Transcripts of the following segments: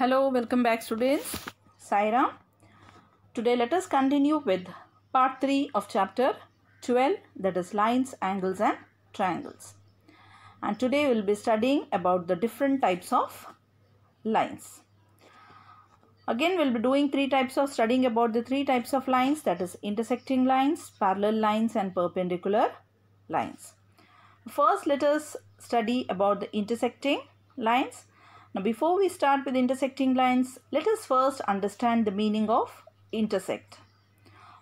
hello welcome back students saira today let us continue with part 3 of chapter 12 that is lines angles and triangles and today we will be studying about the different types of lines again we'll be doing three types of studying about the three types of lines that is intersecting lines parallel lines and perpendicular lines first let us study about the intersecting lines now before we start with intersecting lines, let us first understand the meaning of intersect.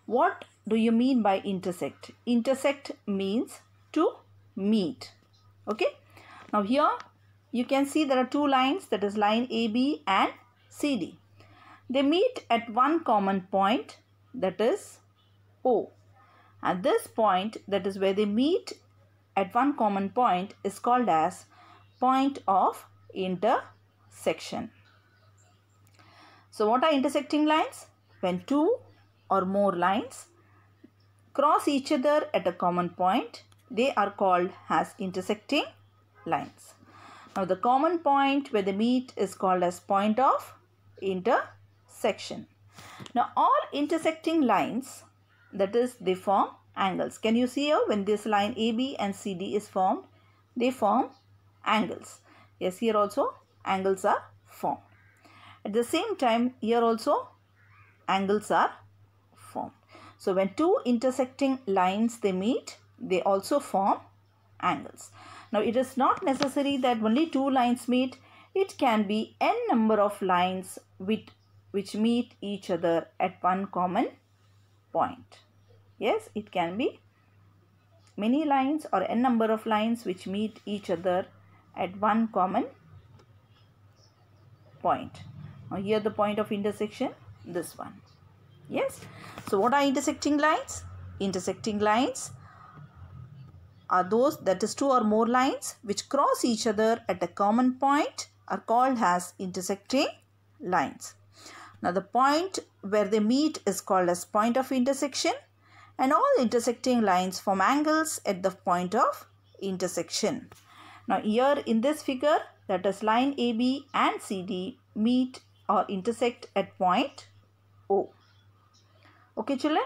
What do you mean by intersect? Intersect means to meet. Okay. Now here you can see there are two lines that is line AB and CD. They meet at one common point that is O. At this point that is where they meet at one common point is called as point of intersect section. So what are intersecting lines? When two or more lines cross each other at a common point, they are called as intersecting lines. Now the common point where they meet is called as point of intersection. Now all intersecting lines that is they form angles. Can you see here when this line AB and CD is formed they form angles. Yes here also angles are formed. At the same time, here also angles are formed. So when two intersecting lines they meet, they also form angles. Now it is not necessary that only two lines meet. It can be n number of lines with, which meet each other at one common point. Yes, it can be many lines or n number of lines which meet each other at one common point now here the point of intersection this one yes so what are intersecting lines intersecting lines are those that is two or more lines which cross each other at a common point are called as intersecting lines now the point where they meet is called as point of intersection and all intersecting lines form angles at the point of intersection. Now here in this figure that is line AB and CD meet or intersect at point O. Okay children.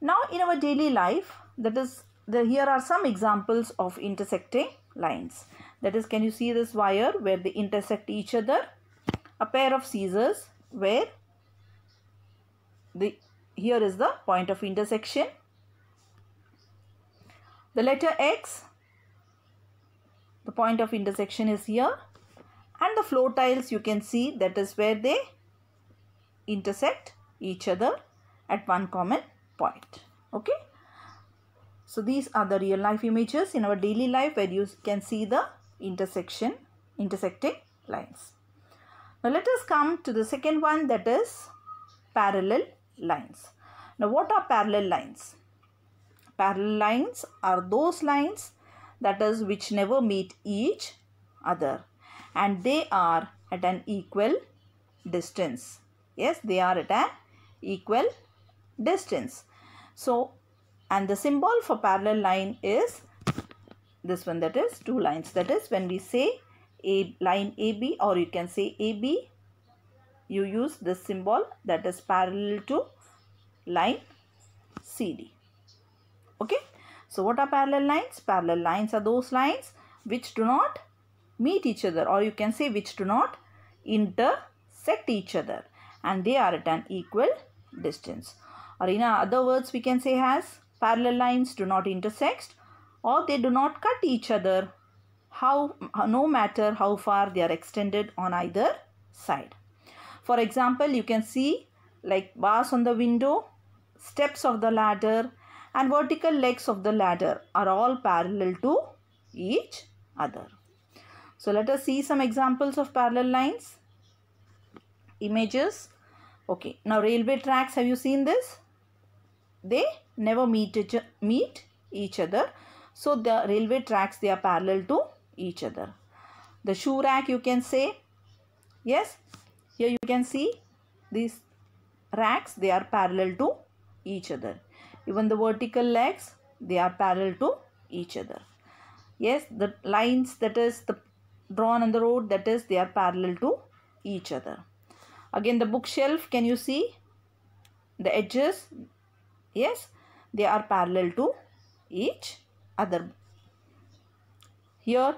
Now in our daily life that is the, here are some examples of intersecting lines. That is can you see this wire where they intersect each other? A pair of scissors where the here is the point of intersection. The letter X point of intersection is here and the floor tiles you can see that is where they intersect each other at one common point okay so these are the real life images in our daily life where you can see the intersection intersecting lines now let us come to the second one that is parallel lines now what are parallel lines parallel lines are those lines that is which never meet each other and they are at an equal distance. Yes, they are at an equal distance. So, and the symbol for parallel line is this one that is two lines. That is when we say a line AB or you can say AB, you use this symbol that is parallel to line CD. Okay. So what are parallel lines? Parallel lines are those lines which do not meet each other or you can say which do not intersect each other and they are at an equal distance. Or in other words we can say as parallel lines do not intersect or they do not cut each other how no matter how far they are extended on either side. For example, you can see like bars on the window, steps of the ladder, and vertical legs of the ladder are all parallel to each other. So let us see some examples of parallel lines. Images. Okay. Now railway tracks have you seen this? They never meet each, meet each other. So the railway tracks they are parallel to each other. The shoe rack you can say. Yes. Here you can see these racks they are parallel to each other even the vertical legs they are parallel to each other yes the lines that is the drawn on the road that is they are parallel to each other again the bookshelf can you see the edges yes they are parallel to each other here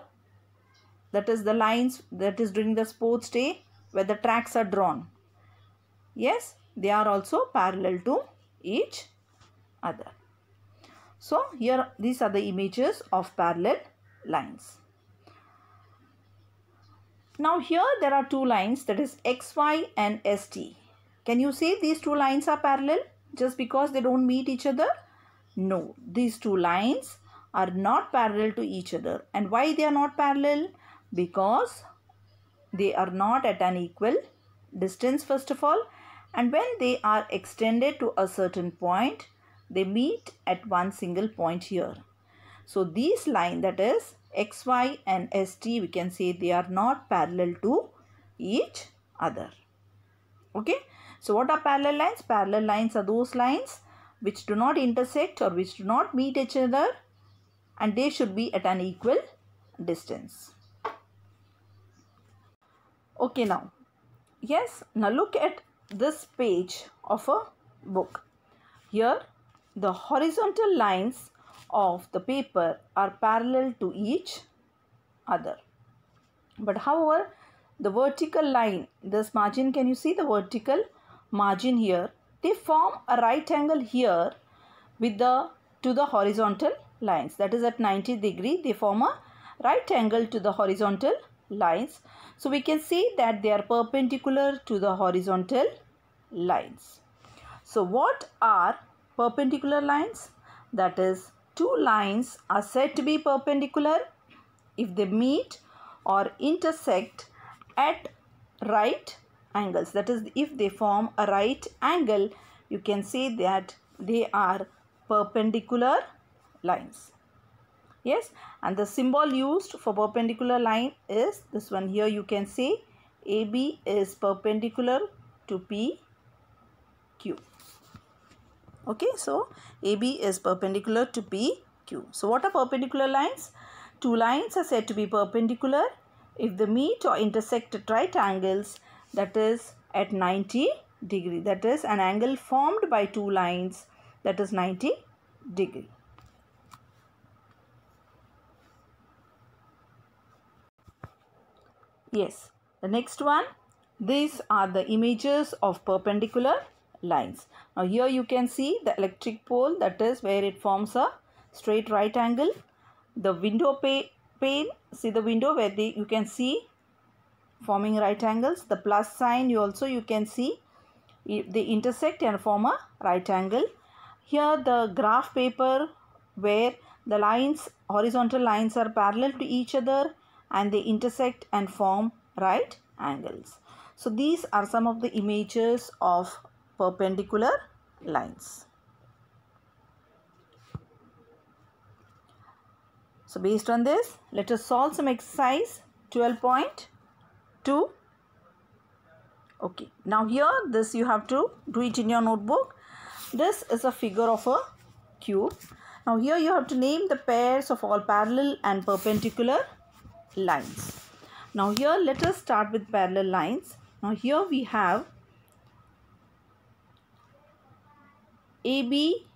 that is the lines that is during the sports day where the tracks are drawn yes they are also parallel to each other. So here these are the images of parallel lines. Now here there are two lines that is XY and ST. Can you see these two lines are parallel just because they don't meet each other? No, these two lines are not parallel to each other. And why they are not parallel? Because they are not at an equal distance first of all. And when they are extended to a certain point, they meet at one single point here. So these line that is xy and st we can say they are not parallel to each other. Okay. So what are parallel lines? Parallel lines are those lines which do not intersect or which do not meet each other and they should be at an equal distance. Okay now, yes, now look at this page of a book. Here the horizontal lines of the paper are parallel to each other. But however, the vertical line, this margin, can you see the vertical margin here? They form a right angle here with the to the horizontal lines. That is at 90 degree, they form a right angle to the horizontal lines. So we can see that they are perpendicular to the horizontal lines. So what are perpendicular lines that is two lines are said to be perpendicular if they meet or intersect at right angles that is if they form a right angle you can say that they are perpendicular lines yes and the symbol used for perpendicular line is this one here you can say AB is perpendicular to PQ okay so AB is perpendicular to PQ so what are perpendicular lines two lines are said to be perpendicular if they meet or intersect at right angles that is at 90 degree that is an angle formed by two lines that is 90 degree yes the next one these are the images of perpendicular lines. Now here you can see the electric pole that is where it forms a straight right angle. The window pa pane, see the window where they, you can see forming right angles. The plus sign you also you can see they intersect and form a right angle. Here the graph paper where the lines horizontal lines are parallel to each other and they intersect and form right angles. So these are some of the images of perpendicular lines. So based on this, let us solve some exercise 12.2. Okay, now here this you have to do it in your notebook. This is a figure of a cube. Now here you have to name the pairs of all parallel and perpendicular lines. Now here let us start with parallel lines. Now here we have AB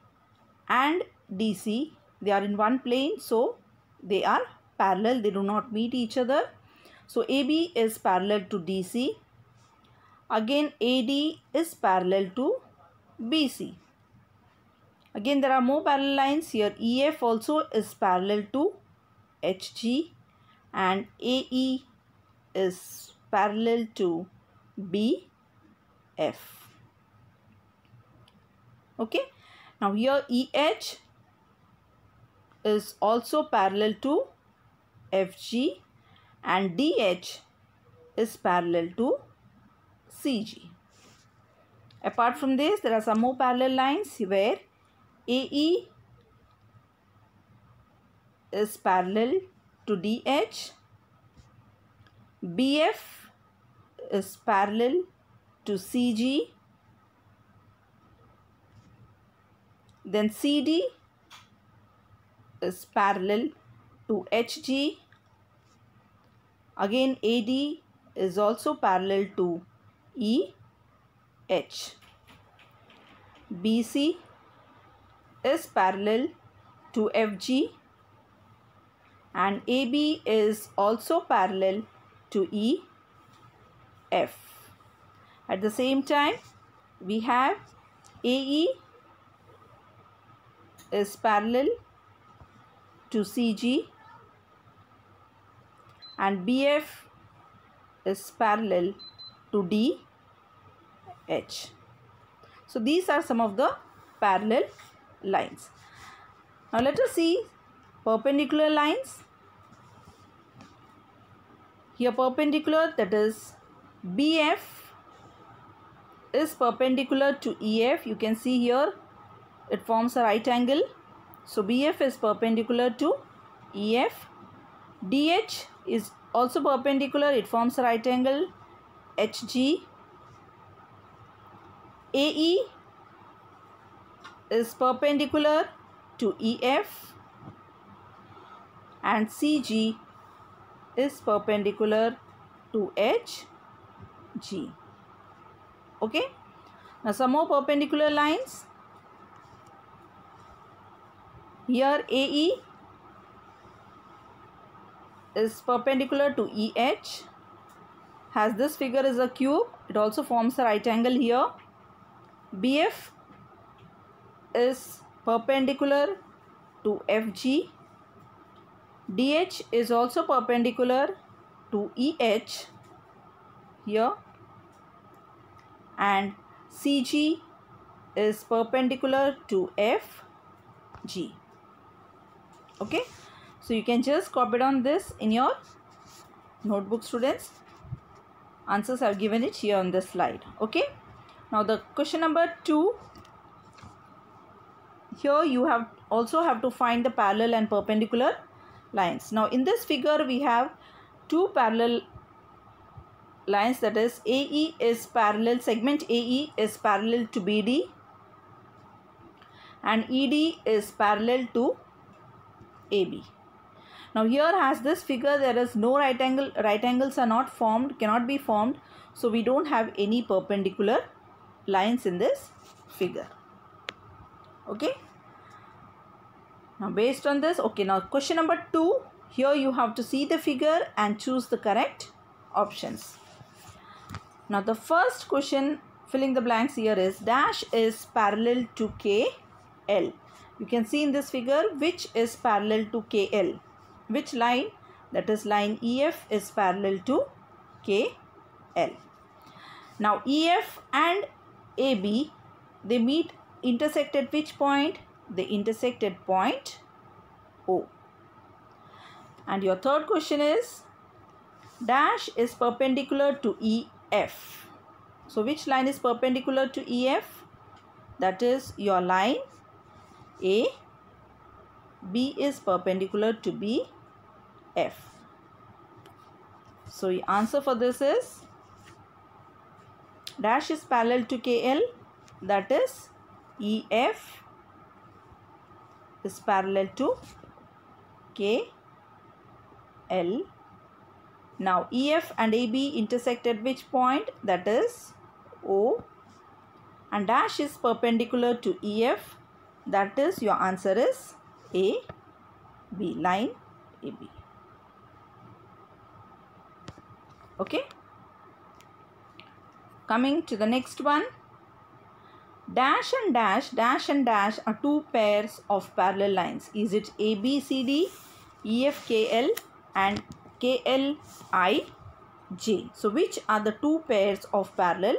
and DC they are in one plane so they are parallel they do not meet each other so AB is parallel to DC again AD is parallel to BC again there are more parallel lines here EF also is parallel to HG and AE is parallel to BF okay now here EH is also parallel to FG and DH is parallel to CG. Apart from this, there are some more parallel lines where AE is parallel to DH, BF is parallel to CG Then CD is parallel to HG. Again AD is also parallel to EH. BC is parallel to FG and AB is also parallel to EF. At the same time, we have AE is parallel to CG and BF is parallel to DH. So these are some of the parallel lines. Now let us see perpendicular lines. Here perpendicular that is BF is perpendicular to EF. You can see here it forms a right angle. So BF is perpendicular to EF. DH is also perpendicular, it forms a right angle. HG. AE is perpendicular to EF and CG is perpendicular to HG. Okay. Now some more perpendicular lines. Here AE is perpendicular to EH. As this figure is a cube, it also forms a right angle here. BF is perpendicular to FG. DH is also perpendicular to EH here and CG is perpendicular to FG okay so you can just copy down this in your notebook students answers are given it here on this slide okay now the question number 2 here you have also have to find the parallel and perpendicular lines now in this figure we have two parallel lines that is AE is parallel segment AE is parallel to BD and ED is parallel to AB. Now here has this figure there is no right angle right angles are not formed cannot be formed so we don't have any perpendicular lines in this figure. Okay. Now based on this okay now question number 2 here you have to see the figure and choose the correct options. Now the first question filling the blanks here is dash is parallel to KL. You can see in this figure which is parallel to KL. Which line? That is line EF is parallel to KL. Now EF and AB, they meet intersect at which point? They intersect at point O. And your third question is, dash is perpendicular to EF. So which line is perpendicular to EF? That is your line a, B is perpendicular to B, F. So, answer for this is dash is parallel to KL that is EF is parallel to KL. Now EF and AB intersect at which point that is O and dash is perpendicular to EF that is your answer is A, B, line AB. Okay. Coming to the next one. Dash and dash, dash and dash are two pairs of parallel lines. Is it A B C D E F K L and KLIJ? So which are the two pairs of parallel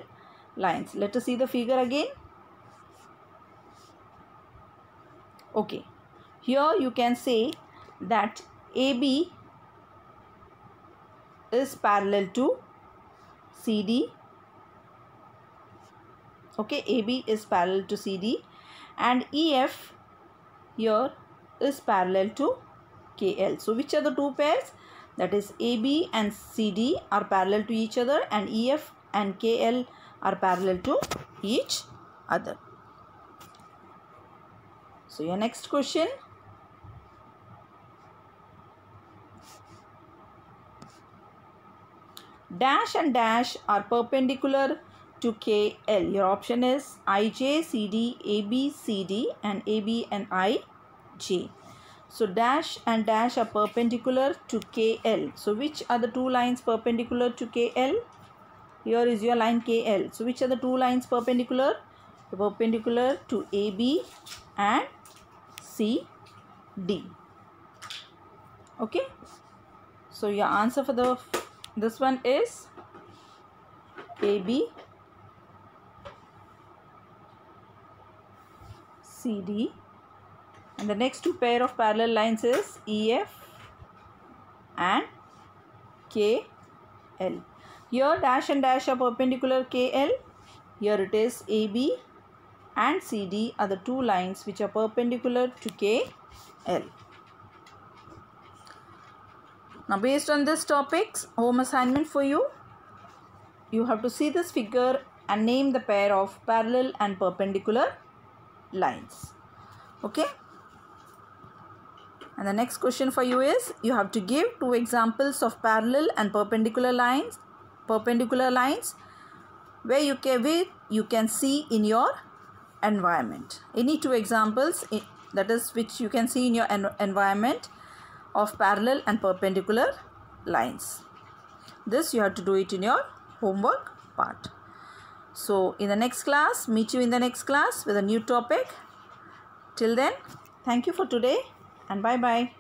lines? Let us see the figure again. okay here you can say that AB is parallel to CD okay AB is parallel to CD and EF here is parallel to KL so which are the two pairs that is AB and CD are parallel to each other and EF and KL are parallel to each other so your next question. Dash and dash are perpendicular to KL. Your option is IJ, CD, AB, CD and AB and IJ. So dash and dash are perpendicular to KL. So which are the two lines perpendicular to KL? Here is your line KL. So which are the two lines perpendicular? perpendicular to AB and C D okay so your answer for the this one is A, B, C, D. and the next two pair of parallel lines is EF and KL here dash and dash are perpendicular KL here it is AB and CD are the two lines which are perpendicular to KL. Now based on this topics, home assignment for you. You have to see this figure and name the pair of parallel and perpendicular lines. Okay. And the next question for you is, you have to give two examples of parallel and perpendicular lines, perpendicular lines where you can, where you can see in your environment any two examples that is which you can see in your en environment of parallel and perpendicular lines this you have to do it in your homework part so in the next class meet you in the next class with a new topic till then thank you for today and bye bye